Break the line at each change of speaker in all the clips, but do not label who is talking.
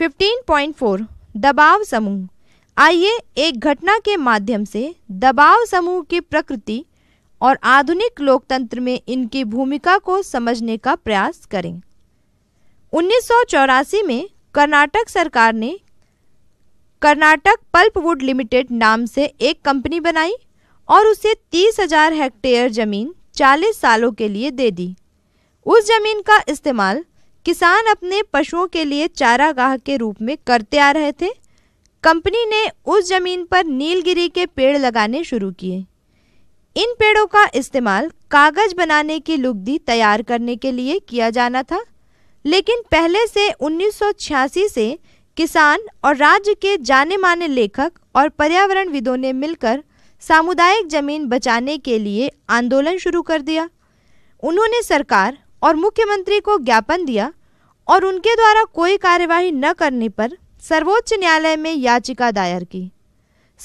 15.4 दबाव समूह आइए एक घटना के माध्यम से दबाव समूह की प्रकृति और आधुनिक लोकतंत्र में इनकी भूमिका को समझने का प्रयास करें उन्नीस में कर्नाटक सरकार ने कर्नाटक पल्पवुड लिमिटेड नाम से एक कंपनी बनाई और उसे तीस हजार हेक्टेयर जमीन 40 सालों के लिए दे दी उस जमीन का इस्तेमाल किसान अपने पशुओं के लिए चारागाह के रूप में करते आ रहे थे कंपनी ने उस जमीन पर नीलगिरी के पेड़ लगाने शुरू किए इन पेड़ों का इस्तेमाल कागज बनाने की लुगदी तैयार करने के लिए किया जाना था लेकिन पहले से 1986 से किसान और राज्य के जाने माने लेखक और पर्यावरणविदों ने मिलकर सामुदायिक जमीन बचाने के लिए आंदोलन शुरू कर दिया उन्होंने सरकार और मुख्यमंत्री को ज्ञापन दिया और उनके द्वारा कोई कार्यवाही न करने पर सर्वोच्च न्यायालय में याचिका दायर की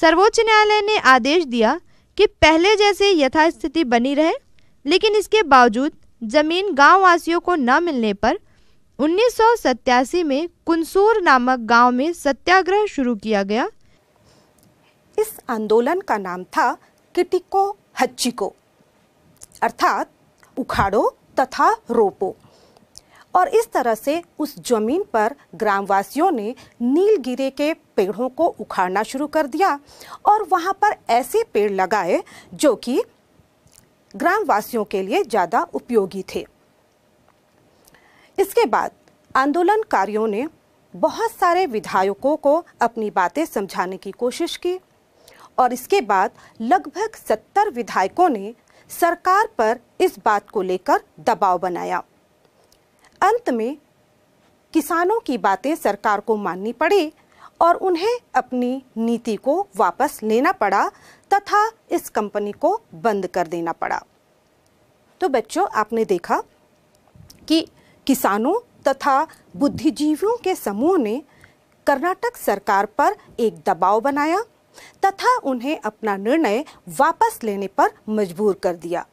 सर्वोच्च न्यायालय ने आदेश दिया कि पहले जैसे यथास्थिति बनी रहे लेकिन इसके बावजूद जमीन गाँव वासियों को न मिलने पर उन्नीस में कुंसूर नामक गांव में सत्याग्रह शुरू किया गया इस आंदोलन
का नाम था किटिको हच्चिको अर्थात उखाड़ो तथा रोपो और इस तरह से उस जमीन पर ग्रामवासियों ने नीलगिरे के पेड़ों को उखाड़ना शुरू कर दिया और वहाँ पर ऐसे पेड़ लगाए जो कि ग्रामवासियों के लिए ज़्यादा उपयोगी थे इसके बाद आंदोलनकारियों ने बहुत सारे विधायकों को अपनी बातें समझाने की कोशिश की और इसके बाद लगभग सत्तर विधायकों ने सरकार पर इस बात को लेकर दबाव बनाया अंत में किसानों की बातें सरकार को माननी पड़ी और उन्हें अपनी नीति को वापस लेना पड़ा तथा इस कंपनी को बंद कर देना पड़ा तो बच्चों आपने देखा कि किसानों तथा बुद्धिजीवियों के समूह ने कर्नाटक सरकार पर एक दबाव बनाया तथा उन्हें अपना निर्णय वापस लेने पर मजबूर कर दिया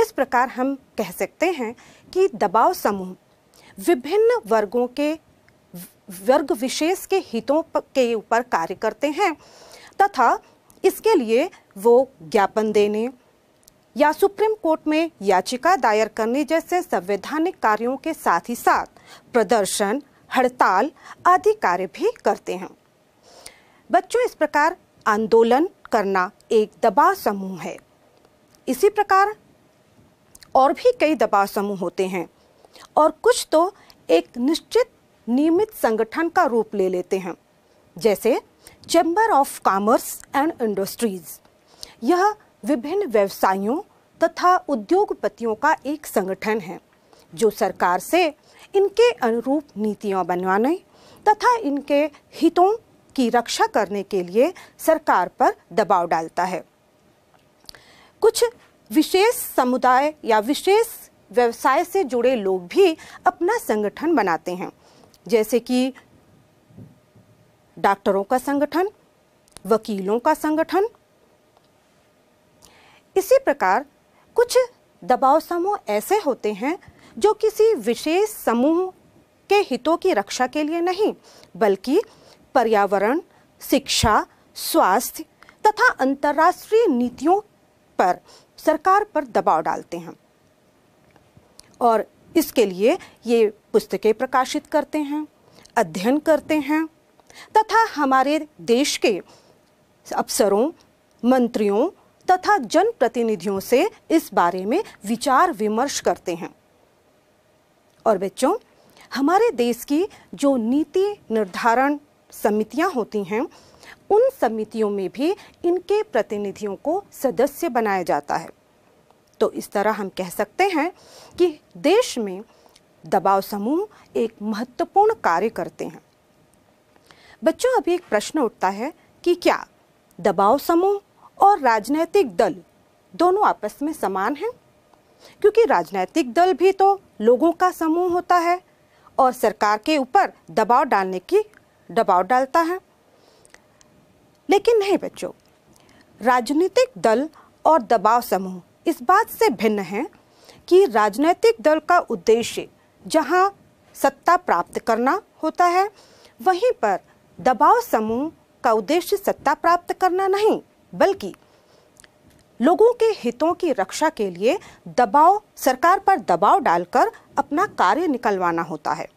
इस प्रकार हम कह सकते हैं कि दबाव समूह विभिन्न वर्गों के वर्ग विशेष के हितों के ऊपर कार्य करते हैं तथा इसके लिए वो ज्ञापन देने या सुप्रीम कोर्ट में याचिका दायर करने जैसे संवैधानिक कार्यों के साथ ही साथ प्रदर्शन हड़ताल आदि कार्य भी करते हैं बच्चों इस प्रकार आंदोलन करना एक दबाव समूह है इसी प्रकार और भी कई दबाव समूह होते हैं और कुछ तो एक निश्चित नियमित संगठन का रूप ले लेते हैं जैसे chamber of commerce and industries यह विभिन्न व्यवसायों तथा उद्योगपतियों का एक संगठन है जो सरकार से इनके अनुरूप नीतियां बनवाने तथा इनके हितों की रक्षा करने के लिए सरकार पर दबाव डालता है कुछ विशेष समुदाय या विशेष व्यवसाय से जुड़े लोग भी अपना संगठन बनाते हैं जैसे कि डॉक्टरों का संगठन वकीलों का संगठन इसी प्रकार कुछ दबाव समूह ऐसे होते हैं जो किसी विशेष समूह के हितों की रक्षा के लिए नहीं बल्कि पर्यावरण शिक्षा स्वास्थ्य तथा अंतर्राष्ट्रीय नीतियों पर सरकार पर दबाव डालते हैं और इसके लिए ये पुस्तकें प्रकाशित करते हैं अध्ययन करते हैं तथा हमारे देश के अफसरों मंत्रियों तथा जनप्रतिनिधियों से इस बारे में विचार विमर्श करते हैं और बच्चों हमारे देश की जो नीति निर्धारण समितियां होती हैं उन समितियों में भी इनके प्रतिनिधियों को सदस्य बनाया जाता है तो इस तरह हम कह सकते हैं कि देश में दबाव समूह एक महत्वपूर्ण कार्य करते हैं बच्चों अभी एक प्रश्न उठता है कि क्या दबाव समूह और राजनैतिक दल दोनों आपस में समान हैं क्योंकि राजनैतिक दल भी तो लोगों का समूह होता है और सरकार के ऊपर दबाव डालने की दबाव डालता है लेकिन नहीं बच्चों राजनीतिक दल और दबाव समूह इस बात से भिन्न हैं कि राजनीतिक दल का उद्देश्य जहां सत्ता प्राप्त करना होता है वहीं पर दबाव समूह का उद्देश्य सत्ता प्राप्त करना नहीं बल्कि लोगों के हितों की रक्षा के लिए दबाव सरकार पर दबाव डालकर अपना कार्य निकलवाना होता है